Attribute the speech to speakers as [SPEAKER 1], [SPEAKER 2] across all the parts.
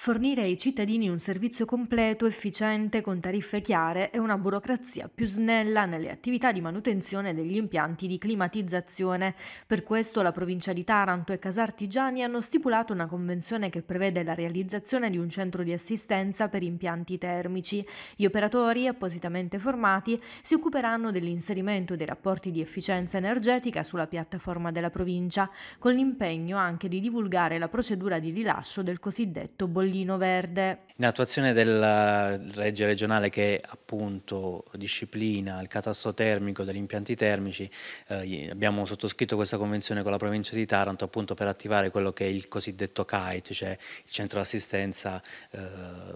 [SPEAKER 1] Fornire ai cittadini un servizio completo, efficiente, con tariffe chiare e una burocrazia più snella nelle attività di manutenzione degli impianti di climatizzazione. Per questo la provincia di Taranto e Casartigiani hanno stipulato una convenzione che prevede la realizzazione di un centro di assistenza per impianti termici. Gli operatori, appositamente formati, si occuperanno dell'inserimento dei rapporti di efficienza energetica sulla piattaforma della provincia, con l'impegno anche di divulgare la procedura di rilascio del cosiddetto bollettino bollino verde.
[SPEAKER 2] In attuazione della eh, legge regionale che appunto disciplina il catasto termico degli impianti termici, eh, abbiamo sottoscritto questa convenzione con la provincia di Taranto appunto per attivare quello che è il cosiddetto CAIT, cioè il centro d'assistenza eh,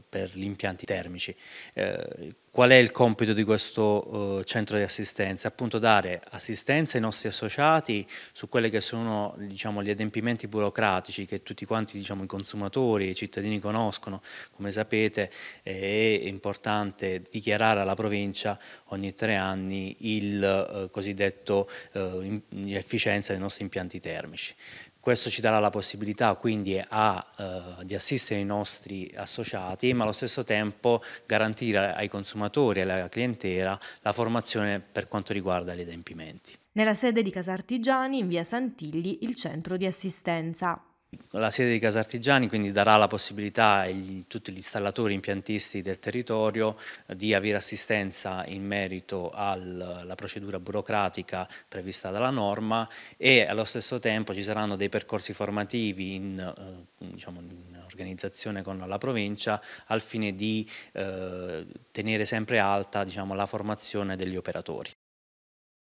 [SPEAKER 2] per gli impianti termici. Eh, Qual è il compito di questo eh, centro di assistenza? Appunto dare assistenza ai nostri associati su quelli che sono diciamo, gli adempimenti burocratici che tutti quanti diciamo, i consumatori, i cittadini conoscono. Come sapete è importante dichiarare alla provincia ogni tre anni il eh, cosiddetto eh, efficienza dei nostri impianti termici. Questo ci darà la possibilità quindi a, eh, di assistere i nostri associati, ma allo stesso tempo garantire ai consumatori e alla clientela la formazione per quanto riguarda gli adempimenti.
[SPEAKER 1] Nella sede di Casa Artigiani, in via Santilli, il centro di assistenza.
[SPEAKER 2] La sede di Casartigiani quindi darà la possibilità a tutti gli installatori impiantisti del territorio eh, di avere assistenza in merito alla procedura burocratica prevista dalla norma e allo stesso tempo ci saranno dei percorsi formativi in, eh, diciamo, in organizzazione con la provincia al fine di eh, tenere sempre alta diciamo, la formazione degli operatori.